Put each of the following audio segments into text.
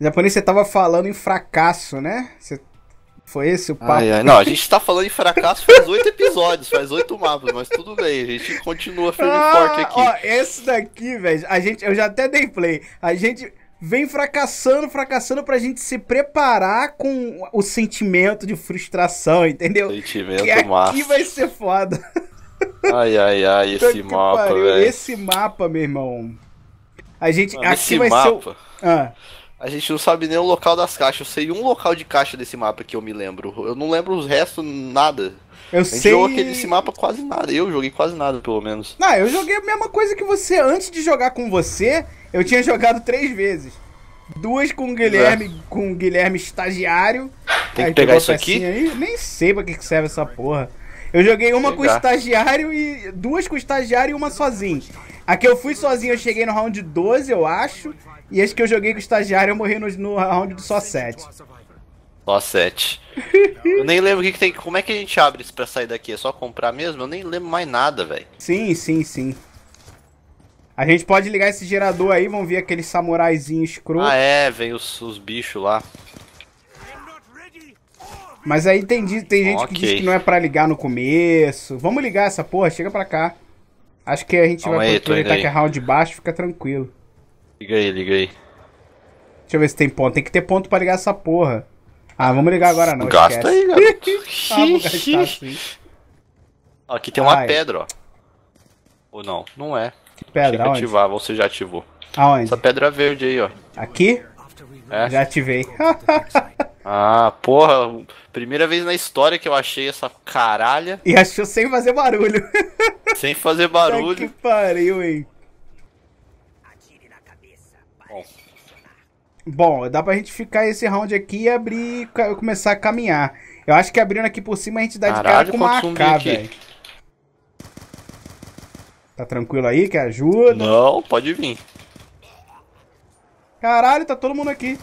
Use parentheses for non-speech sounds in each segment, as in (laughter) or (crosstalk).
Em japonês você tava falando em fracasso, né? Você... Foi esse o papo? Ai, ai, não, a gente tá falando em fracasso faz oito episódios, faz oito mapas, mas tudo bem, a gente continua firme ah, forte aqui. Ó, esse daqui, velho, a gente, eu já até dei play, a gente vem fracassando, fracassando pra gente se preparar com o sentimento de frustração, entendeu? Sentimento que massa. aqui vai ser foda. Ai, ai, ai, esse mapa, velho. Esse mapa, meu irmão. A gente, Mano, aqui vai mapa... ser... O... Ah. A gente não sabe nem o local das caixas. Eu sei um local de caixa desse mapa que eu me lembro. Eu não lembro os restos, nada. Eu a gente sei... jogou aquele, mapa quase nada. Eu joguei quase nada, pelo menos. Não, eu joguei a mesma coisa que você. Antes de jogar com você, eu tinha jogado três vezes. Duas com o Guilherme, é. com o Guilherme estagiário. Tem que aí, pegar isso aqui? Aí. Nem sei pra que, que serve essa porra. Eu joguei uma com o estagiário e. duas com o estagiário e uma sozinho. A que eu fui sozinho, eu cheguei no round 12, eu acho. E esse que eu joguei com o estagiário, eu morri no, no round de só 7. Só 7. (laughs) eu nem lembro o que, que, tem. Como é que a gente abre isso pra sair daqui? É só comprar mesmo? Eu nem lembro mais nada, velho. Sim, sim, sim. A gente pode ligar esse gerador aí, vão ver aquele samuraizinho escroto. Ah, é, vem os, os bichos lá. Mas aí tem, tem gente okay. que diz que não é pra ligar no começo. Vamos ligar essa porra, chega pra cá. Acho que a gente Calma vai aproveitar que é round baixo, fica tranquilo. Liga aí, liga aí. Deixa eu ver se tem ponto. Tem que ter ponto pra ligar essa porra. Ah, vamos ligar agora não. Gasta esquece. aí, garoto. ah, (laughs) assim. Aqui tem uma Ai. pedra, ó. Ou não? Não é. Que pedra, que ativar, você já ativou. Aonde? Essa pedra verde aí, ó. Aqui? É. Já ativei. (laughs) ah, porra. Primeira vez na história que eu achei essa caralha. E achou sem fazer barulho. (laughs) sem fazer barulho. Tá que pariu, hein. Bom, dá pra gente ficar esse round aqui e abrir, começar a caminhar. Eu acho que abrindo aqui por cima a gente dá Caralho, de cara com uma AK, velho. Tá tranquilo aí? Quer ajuda? Não, pode vir. Caralho, tá todo mundo aqui.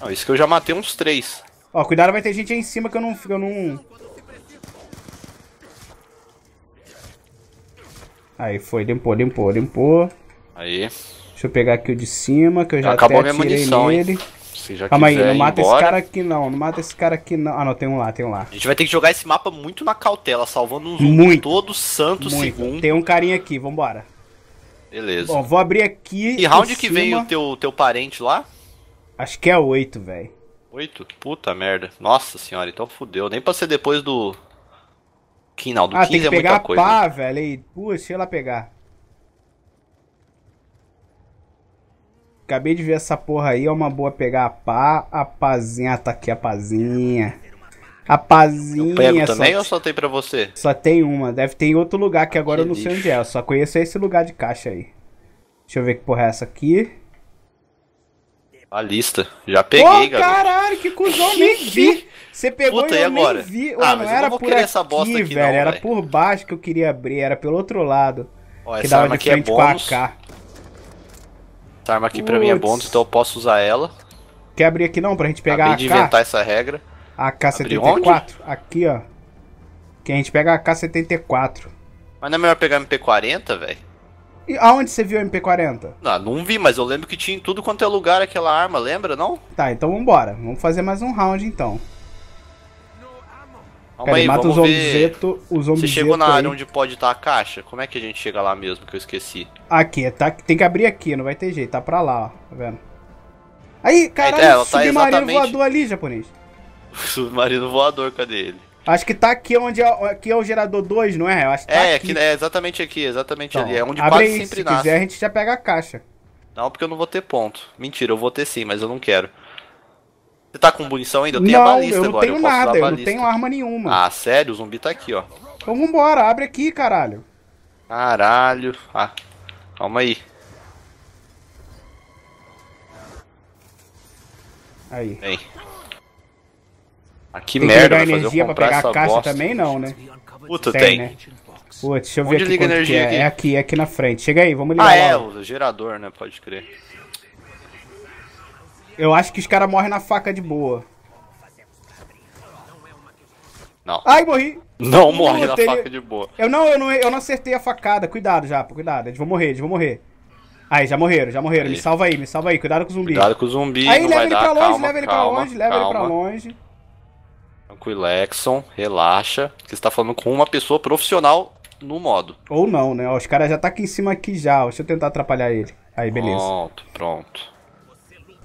Não, isso que eu já matei uns três. Ó, cuidado, vai ter gente aí em cima que eu não... Eu não... Aí foi, limpou, limpou, limpou. Aí. Deixa eu pegar aqui o de cima, que eu já Acabou até atirei minha munição, nele. Se já Calma aí, não mata embora. esse cara aqui não, não mata esse cara aqui não. Ah, não, tem um lá, tem um lá. A gente vai ter que jogar esse mapa muito na cautela, salvando uns muito, todo santo muito. segundo. Tem um carinha aqui, vambora. Beleza. Bom, vou abrir aqui. E round que vem o teu, teu parente lá? Acho que é oito, velho. Oito? Puta merda. Nossa senhora, então fudeu. Nem pra ser depois do. não, do ah, 15 tem que é pegar muita coisa. Né? Pá, velho. puxa, deixa ela pegar. Acabei de ver essa porra aí, é uma boa pegar a pá, a pazinha, tá aqui a pazinha. A pazinha. Eu pego também ou só tem pra você? Só tem uma, deve ter em outro lugar que agora que eu não lixo. sei onde é, eu só conheço esse lugar de caixa aí. Deixa eu ver que porra é essa aqui. A lista. Já peguei, galera. caralho, que cuzão, nem vi. (laughs) Você pegou Puta, e eu agora? nem vi. Ah, Ué, não era não por aqui, essa bosta aqui, velho. Não, era véio. por baixo que eu queria abrir, era pelo outro lado. Ó, que dava de é frente é bônus. com a AK. Essa arma aqui Puts. pra mim é bônus, então eu posso usar ela. Quer abrir aqui não pra gente pegar Acabei a AK? de inventar essa regra. A K-74. Aqui, ó. Que a gente pega a K-74. Mas não é melhor pegar a MP40, velho? E aonde você viu a MP40? Não, não vi, mas eu lembro que tinha em tudo quanto é lugar aquela arma, lembra não? Tá, então vambora. Vamos fazer mais um round então. Calma Cara, aí, mata vamos o zombizeto, ver. o zombizeto Você chegou na área onde pode estar tá a caixa? Como é que a gente chega lá mesmo, que eu esqueci? Aqui, tá, tem que abrir aqui, não vai ter jeito. Tá pra lá, ó. Tá vendo? Aí, é, caralho, é, ela tá submarino exatamente... voador ali, japonês. (laughs) submarino voador, cadê ele? Acho que tá aqui onde é, aqui é o gerador 2, não é? Eu acho que tá é, aqui. Aqui, é, exatamente aqui, exatamente então, ali. É onde abre quase aí, sempre se nasce. Se quiser, a gente já pega a caixa. Não, porque eu não vou ter ponto. Mentira, eu vou ter sim, mas eu não quero. Você tá com munição ainda? Eu tenho não, a balista eu não agora. Tenho eu posso nada, eu não tenho arma nenhuma. Ah, sério? O zumbi tá aqui, ó. Então vambora, abre aqui, caralho. Caralho. Ah, calma aí. Aí. Vem. Aqui ah, merda. tem merda, que energia pra pegar a caixa bosta. também não, né? Puta, tem. tem. Né? Putz, deixa eu Onde ver aqui liga energia é. aqui? É aqui, é aqui na frente. Chega aí, vamos ah, ligar Ah, é, o gerador, né? Pode crer. Eu acho que os caras morrem na faca de boa. Não. Ai, morri! Não morri na faca de boa. Eu não, eu não, eu não acertei a facada. Cuidado, Japa, cuidado. Eles vão morrer, eles vão morrer. Aí, já morreram, já morreram. Aí. Me salva aí, me salva aí. Cuidado com o zumbi. Cuidado com o zumbi. Aí, leva ele, dar, longe, calma, leva ele pra longe, leva calma. ele pra longe, leva ele pra longe. relaxa. Você está falando com uma pessoa profissional no modo. Ou não, né? Ó, os caras já tá aqui em cima aqui já. Deixa eu tentar atrapalhar ele. Aí, beleza. Pronto, pronto.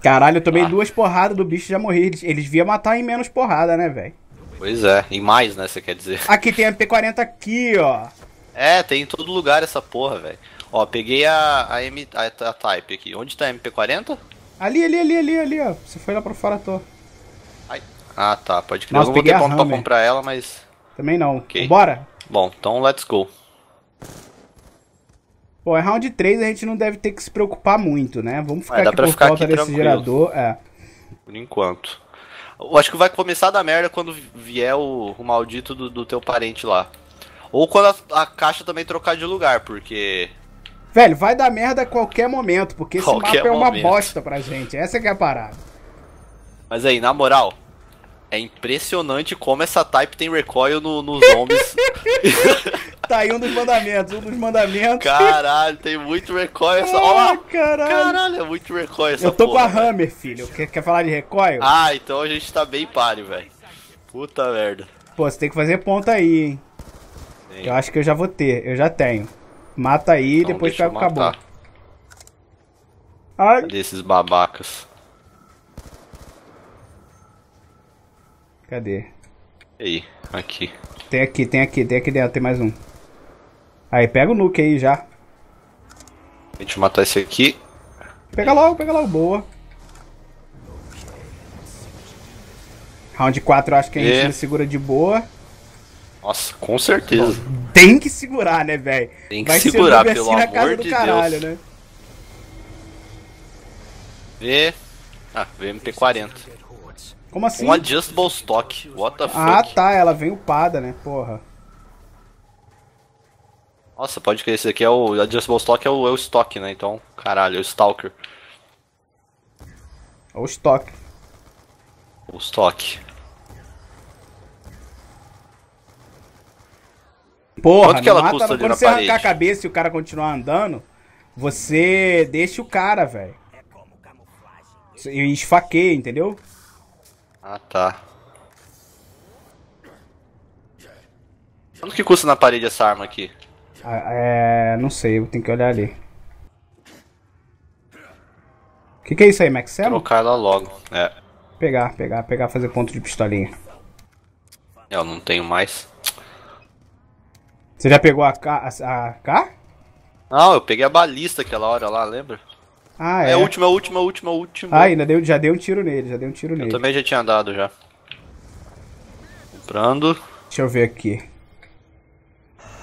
Caralho, eu tomei ah. duas porradas do bicho e já morri. Eles, eles via matar em menos porrada, né, velho? Pois é, e mais, né, você quer dizer. Aqui tem MP40 aqui, ó. É, tem em todo lugar essa porra, velho. Ó, peguei a, a, M, a, a, Type aqui. Onde tá a MP40? Ali, ali, ali, ali, ali, ó. Você foi lá pro fora, tô. Ai. Ah, tá, pode crer. Nossa, eu vou ter ponto pra comprar ela, mas... Também não. Okay. Bora? Bom, então let's go. Bom, é round 3, a gente não deve ter que se preocupar muito, né? Vamos ficar é, dá aqui por ficar desse gerador. É. Por enquanto. Eu acho que vai começar da merda quando vier o, o maldito do, do, teu parente lá. Ou quando a, a, caixa também trocar de lugar, porque. Velho, vai dar merda a qualquer momento, porque qualquer esse mapa é uma bosta pra gente. Essa que é a parada. Mas aí, na moral, é impressionante como essa type tem recoil no, nos homens. (laughs) tá aí um dos mandamentos, um dos mandamentos. Caralho, tem muito recoil essa. Ó, caralho. caralho. é muito recoil essa. Eu tô porra, com a Hammer, filho. Quer, quer falar de recoil? Ah, então a gente tá bem páreo, velho. Puta merda. Pô, você tem que fazer ponta aí, hein? Sim. Eu acho que eu já vou ter, eu já tenho. Mata aí e então, depois pega o cabo. Ai. Cadê esses babacas? Cadê? Ei, aqui. Tem aqui, tem aqui, tem aqui dentro, tem mais um. Aí, pega o nuke aí já. A gente matar esse aqui. Pega logo, pega logo, boa. Round 4 eu acho que a gente e... É. segura de boa. Nossa, com certeza. tem que segurar, né, velho? Tem que Vai segurar, ser pelo assim amor na casa de do caralho, Deus. né? V. Ah, VMT40. Como assim? Um adjustable stock. What the ah, fuck? Ah, tá. Ela vem upada, né? Porra. Nossa, pode crer. Esse aqui é o... Adjustable stock é o, é o stock, né? Então, caralho. É o stalker. É o stock. O stock. Porra, Quanto que ela mata, custa quando você parede? arrancar a cabeça e o cara continuar andando, você deixa o cara, velho. E esfaqueia, entendeu? Ah, tá. Quanto que custa na parede essa arma aqui? Ah, é... não sei, eu tenho que olhar ali. O que, que é isso aí, Maxelo? Trocar ela logo, é. Pegar, pegar, pegar, fazer ponto de pistolinha. Eu não tenho mais. Você já pegou a K? A, a K? Não, eu peguei a balista aquela hora lá, lembra? Ah, é. É a é última, a é última, a é última, a última. Ah, ainda deu, já deu um tiro nele, já deu um tiro eu nele. Eu também já tinha dado já. Comprando. Deixa eu ver aqui.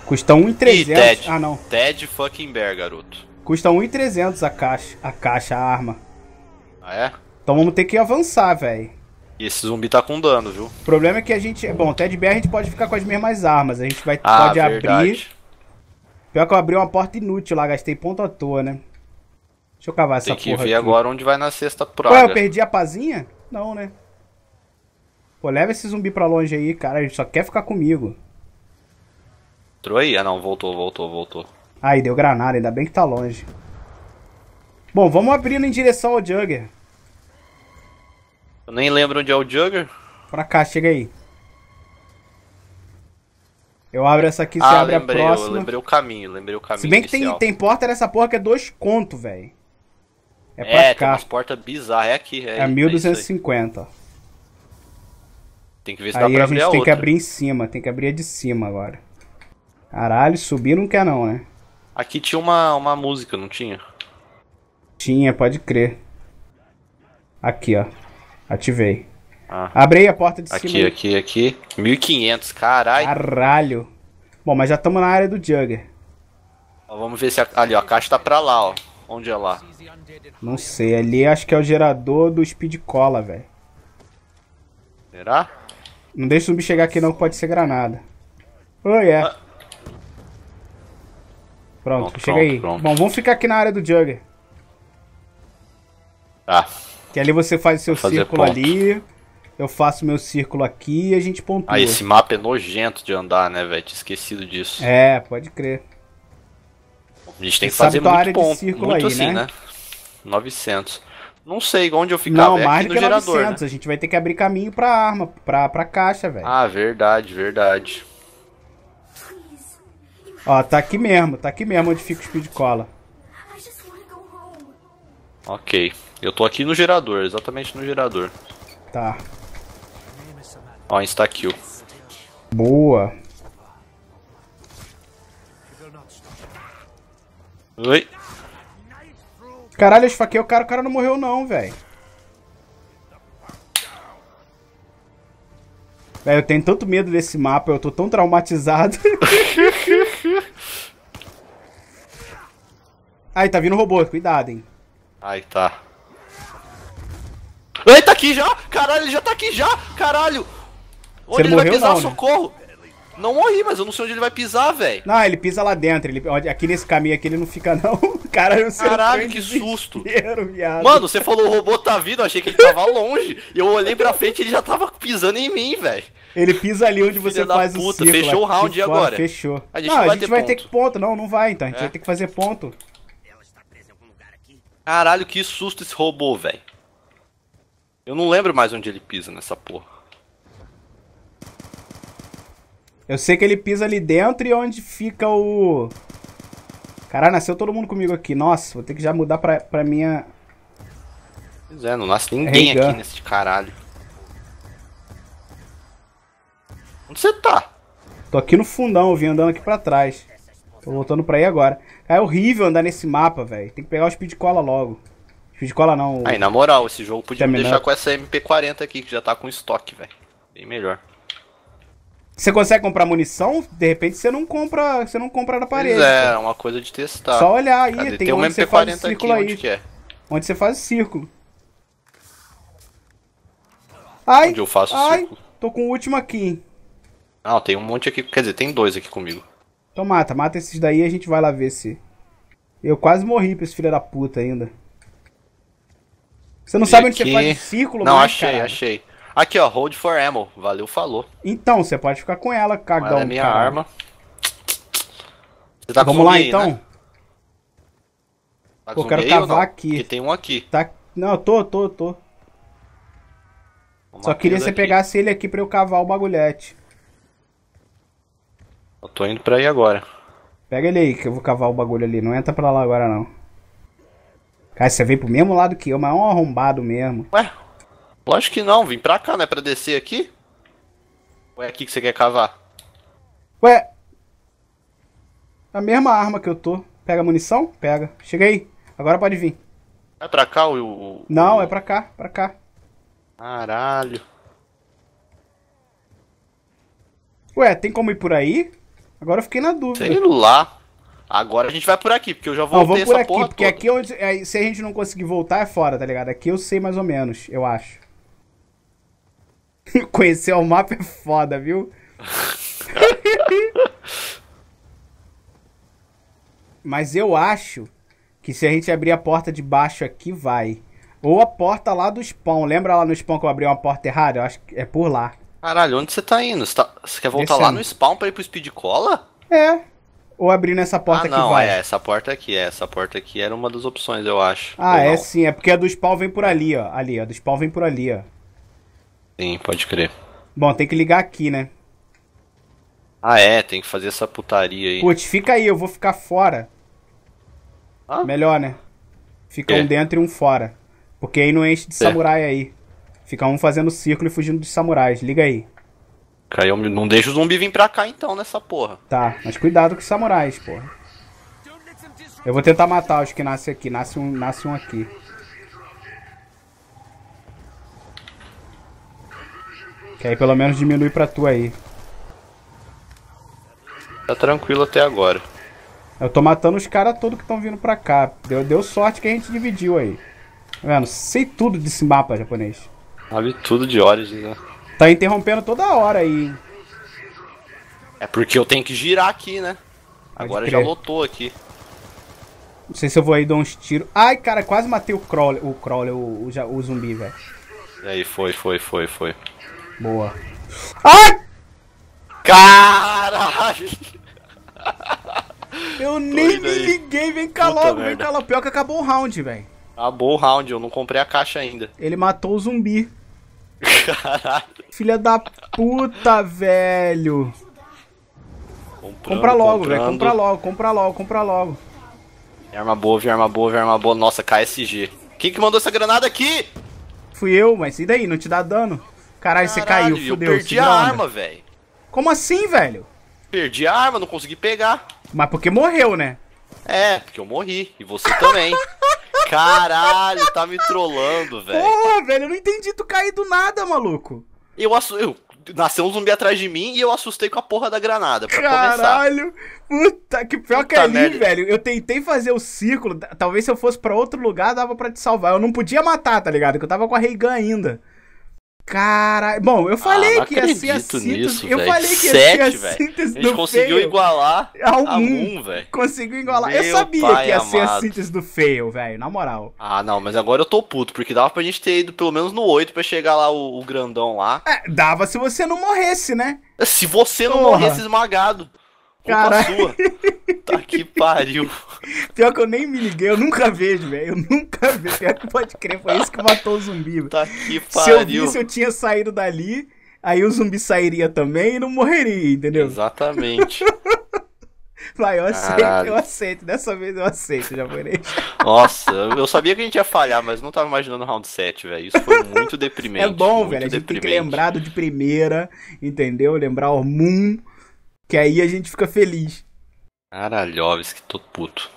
Custa 1,300. Ah, não. Ted fucking bear, garoto. Custa 1,300 a caixa, a caixa, a arma. Ah, é? Então vamos ter que avançar, velho. E esse zumbi tá com dano, viu? O problema é que a gente... Bom, Ted Bear a gente pode ficar com as mesmas armas. A gente vai, ah, pode verdade. abrir... Pior que eu abri uma porta inútil lá, gastei ponto à toa, né? Deixa eu cavar Tem essa porra Tem que ver aqui. agora onde vai na sexta praga. Ué, eu perdi a pazinha? Não, né? Pô, leva esse zumbi pra longe aí, cara. Ele só quer ficar comigo. Entrou aí? Ah, não. Voltou, voltou, voltou. Aí, deu granada. Ainda bem que tá longe. Bom, vamos abrindo em direção ao Jugger. Eu nem lembro onde é o Jugger. Pra cá, chega aí. Eu abro essa aqui, você ah, abre lembrei, a próxima. lembrei o caminho, lembrei o caminho. Se bem que tem, tem porta nessa porra que é dois contos, velho. É pra é, cá. Tem umas portas bizarras, é aqui. É, é 1250. É tem que ver se aí dá pra abrir a gente tem outra. que abrir em cima, tem que abrir a de cima agora. Caralho, subir não quer não, né? Aqui tinha uma, uma música, não tinha? Tinha, pode crer. Aqui, ó. Ativei. Ah. Abrei a porta de aqui, cima. Aqui, aqui, aqui. 1500, caralho. Caralho. Bom, mas já estamos na área do Jugger. Ó, vamos ver se... A... Ali, ó, a caixa tá pra lá, ó. Onde é lá? Não sei, ali acho que é o gerador do Speed Cola, velho. Será? Não deixa o zumbi chegar aqui não, pode ser granada. Oh, yeah. Ah. Pronto, pronto, chega pronto, aí. Pronto. Bom, vamos ficar aqui na área do Jugger. Tá. Que ali você faz o seu círculo ponto. ali, eu faço meu círculo aqui e a gente pontua. Ah, esse mapa é nojento de andar, né, velho? Tinha esquecido disso. É, pode crer. A gente tem que fazer muito ponto, muito aí, assim, né? né? 900. Não sei onde eu ficava. Não, é mais do que gerador, 900. Né? A gente vai ter que abrir caminho pra arma, pra, pra caixa, velho. Ah, verdade, verdade. Ó, tá aqui mesmo, tá aqui mesmo onde fica o speed cola. Ok. Eu tô aqui no gerador, exatamente no gerador. Tá. Ó, insta-kill. Boa. Oi. Caralho, eu esfaquei o cara, o cara não morreu não, velho. Velho, eu tenho tanto medo desse mapa, eu tô tão traumatizado. (laughs) Aí, tá vindo robô, cuidado, hein. Aí, tá. Ele tá aqui já! Caralho, ele já tá aqui já! Caralho! Onde Você ele morreu, vai pisar? Não, né? Socorro! Não morri, mas eu não sei onde ele vai pisar, velho. Não, ele pisa lá dentro. Ele, aqui nesse caminho aqui ele não fica, não. (laughs) Cara, Caralho, que susto. Mano, você falou o robô tá vindo, eu achei que ele tava longe. E eu olhei pra frente e ele já tava pisando em mim, velho. Ele pisa ali onde você faz puta, o ciclo. Fechou o é round fora, agora. Fechou. A gente não, a gente vai ponto. ter que ponto. Não, não vai então. A gente é. vai ter que fazer ponto. Caralho, que susto esse robô, velho. Eu não lembro mais onde ele pisa nessa porra. Eu sei que ele pisa ali dentro e é onde fica o... Caralho, nasceu todo mundo comigo aqui. Nossa, vou ter que já mudar pra, pra minha... Pois é, não nasce ninguém Regan. aqui nesse caralho. Onde você tá? Tô aqui no fundão, eu vim andando aqui pra trás. Tô voltando pra aí agora. é horrível andar nesse mapa, velho. Tem que pegar o speed cola logo. Speed cola não. Aí, na moral, esse jogo podia me deixar com essa MP40 aqui, que já tá com estoque, velho. Bem melhor. Você consegue comprar munição? De repente você não compra, você não compra na parede. Pois é, é uma coisa de testar. Só olhar aí, Cadê? tem, tem um onde você faz o círculo aqui, aí. Onde, é. onde, você faz o círculo. Ai, onde eu faço ai, o círculo. Tô com o último aqui. Ah, tem um monte aqui, quer dizer, tem dois aqui comigo. Então mata, mata esses daí e a gente vai lá ver se... Eu quase morri pra esse filho da puta ainda. Você não e sabe aqui... onde você faz o círculo? Não, mais, né, achei, achei. Aqui, ó, hold for ammo. Valeu, falou. Então, você pode ficar com ela, cagão. Ela é minha arma. Você tá Vamos com lá, zumbi, né? então. Né? Tá Pô, quero cavar aqui. Porque tem um aqui. Tá... Não, eu tô, tô, tô. Uma Só queria que você pegasse ele aqui pra eu cavar o bagulhete. Eu tô indo pra aí agora. Pega ele aí, que eu vou cavar o bagulho ali. Não entra pra lá agora, não. Cara, você veio pro mesmo lado que eu, mas é um arrombado mesmo. Ué, Lógico que não, vim pra cá, não é pra descer aqui? Ou é aqui que você quer cavar? Ué. A mesma arma que eu tô. Pega munição? Pega. Chega aí. Agora pode vir. É pra cá ou... O... Não, é pra cá. Pra cá. Caralho. Ué, tem como ir por aí? Agora eu fiquei na dúvida. Sei lá. Agora a gente vai por aqui, porque eu já voltei não, vou por essa aqui, porra porque toda. aqui é onde, é, se a gente não conseguir voltar é fora, tá ligado? Aqui eu sei mais ou menos, eu acho. (laughs) Conhecer o mapa é foda, viu? (laughs) Mas eu acho que se a gente abrir a porta de baixo aqui, vai. Ou a porta lá do spawn. Lembra lá no spawn que eu abri uma porta errada? Eu acho que é por lá. Caralho, onde você tá indo? Você, tá... você quer voltar Descendo. lá no spawn pra ir pro speed cola? É. Ou abrir nessa porta ah, não, aqui, vai. é essa porta aqui. É, essa porta aqui era uma das opções, eu acho. Ah, é sim. É porque a do spawn vem por ali, ó. Ali, ó. A do spawn vem por ali, ó. Sim, pode crer. Bom, tem que ligar aqui, né? Ah, é, tem que fazer essa putaria aí. Putz, fica aí, eu vou ficar fora. Ah? Melhor, né? Fica é. um dentro e um fora. Porque aí não enche de é. samurai aí. Fica um fazendo círculo e fugindo dos samurais. Liga aí. Caiu, não deixa o zumbi vir pra cá então, nessa porra. Tá, mas cuidado com os samurais, porra. Eu vou tentar matar os que nascem aqui. Nasce um, nasce um aqui. Que aí pelo menos diminui pra tu aí. Tá tranquilo até agora. Eu tô matando os caras todos que estão vindo pra cá. Deu, deu sorte que a gente dividiu aí. Tá vendo? Sei tudo desse mapa japonês. Sabe tudo de Origins, né? Tá interrompendo toda hora aí. É porque eu tenho que girar aqui, né? agora já lotou aqui. Não sei se eu vou aí dar uns tiros. Ai, cara, quase matei o crawler, o crawler, o, o, o zumbi, velho. E Aí foi, foi, foi, foi. Boa. Ai! Caralho! Eu nem me liguei, vem cá Puta logo, merda. vem cá logo. Pior que acabou o round, velho. Acabou o round, eu não comprei a caixa ainda. Ele matou o zumbi. Caralho. Filha da puta, velho. Comprando, compra logo, velho. Compra logo, compra logo, compra logo. Vem arma boa, vem arma boa, vem arma boa. Nossa, KSG. Quem que mandou essa granada aqui? Fui eu, mas e daí? Não te dá dano? Caralho, você caiu, fudeu. Eu perdi a arma, velho. Como assim, velho? Perdi a arma, não consegui pegar. Mas porque morreu, né? É, porque eu morri. E você também. (laughs) Caralho, tá me trollando, velho. Porra, velho, eu não entendi tu cair do nada, maluco. Eu, assu... eu nasceu um zumbi atrás de mim e eu assustei com a porra da granada, pra Caralho, começar. puta, que pior puta que é ali, merda. velho, eu tentei fazer o círculo, talvez se eu fosse pra outro lugar dava pra te salvar, eu não podia matar, tá ligado, que eu tava com a Reigan ainda. Caralho. Bom, eu falei ah, que ia ser a síntese. Nisso, eu falei que ia ser a síntese do conseguiu igualar ao a velho. Conseguiu igualar. Meu eu sabia que ia amado. ser a síntese do fail, velho, na moral. Ah, não, mas agora eu tô puto, porque dava pra gente ter ido pelo menos no 8 pra chegar lá o, o grandão lá. É, dava se você não morresse, né? Se você não morresse esmagado. Cara, Tá que pariu. Pior que eu nem me liguei, eu nunca vejo, velho. Eu nunca vejo. Pior (laughs) que pode crer, foi isso que matou o zumbi, velho. Tá que pariu. Se eu visse, eu tinha saído dali, aí o zumbi sairia também e não morreria, entendeu? Exatamente. (laughs) Vai, eu aceito, eu aceito. Dessa vez eu aceito, japonês. (laughs) Nossa, eu sabia que a gente ia falhar, mas não tava imaginando round 7, velho. Isso foi muito é deprimente. É bom, velho. A gente deprimente. tem que lembrar do de primeira, entendeu? Lembrar o Moon. Que aí a gente fica feliz. que tô puto.